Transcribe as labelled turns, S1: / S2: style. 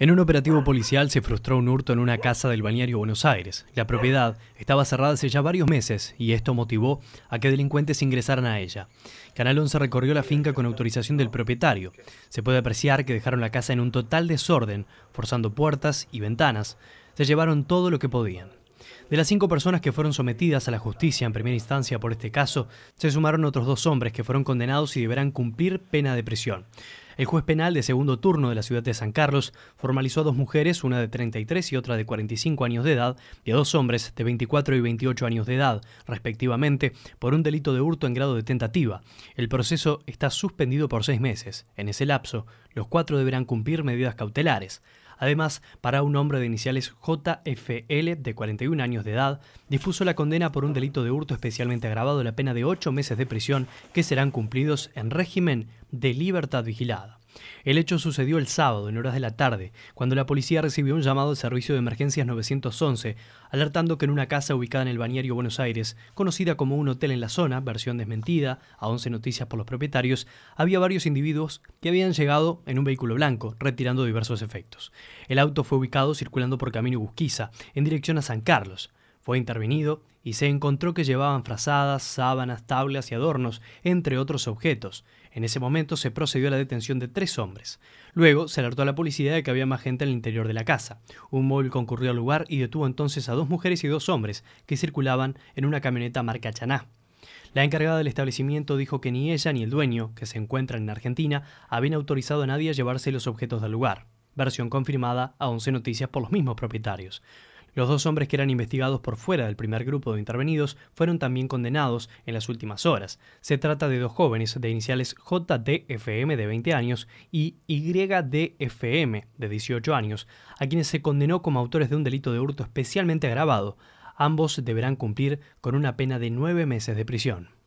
S1: En un operativo policial se frustró un hurto en una casa del balneario Buenos Aires. La propiedad estaba cerrada hace ya varios meses y esto motivó a que delincuentes ingresaran a ella. Canal 11 recorrió la finca con autorización del propietario. Se puede apreciar que dejaron la casa en un total desorden, forzando puertas y ventanas. Se llevaron todo lo que podían. De las cinco personas que fueron sometidas a la justicia en primera instancia por este caso, se sumaron otros dos hombres que fueron condenados y deberán cumplir pena de prisión. El juez penal de segundo turno de la ciudad de San Carlos formalizó a dos mujeres, una de 33 y otra de 45 años de edad, y a dos hombres de 24 y 28 años de edad, respectivamente, por un delito de hurto en grado de tentativa. El proceso está suspendido por seis meses. En ese lapso, los cuatro deberán cumplir medidas cautelares. Además, para un hombre de iniciales JFL de 41 años de edad, dispuso la condena por un delito de hurto especialmente agravado la pena de ocho meses de prisión que serán cumplidos en régimen de libertad vigilada. El hecho sucedió el sábado, en horas de la tarde, cuando la policía recibió un llamado del Servicio de Emergencias 911, alertando que en una casa ubicada en el Baniario Buenos Aires, conocida como un hotel en la zona, versión desmentida, a 11 noticias por los propietarios, había varios individuos que habían llegado en un vehículo blanco, retirando diversos efectos. El auto fue ubicado circulando por Camino Busquiza, en dirección a San Carlos. Fue intervenido y se encontró que llevaban frazadas, sábanas, tablas y adornos, entre otros objetos. En ese momento se procedió a la detención de tres hombres. Luego se alertó a la policía de que había más gente en el interior de la casa. Un móvil concurrió al lugar y detuvo entonces a dos mujeres y dos hombres que circulaban en una camioneta marca Chaná. La encargada del establecimiento dijo que ni ella ni el dueño, que se encuentran en Argentina, habían autorizado a nadie a llevarse los objetos del lugar versión confirmada a 11 Noticias por los mismos propietarios. Los dos hombres que eran investigados por fuera del primer grupo de intervenidos fueron también condenados en las últimas horas. Se trata de dos jóvenes de iniciales JDFM de 20 años y YDFM de 18 años, a quienes se condenó como autores de un delito de hurto especialmente agravado. Ambos deberán cumplir con una pena de nueve meses de prisión.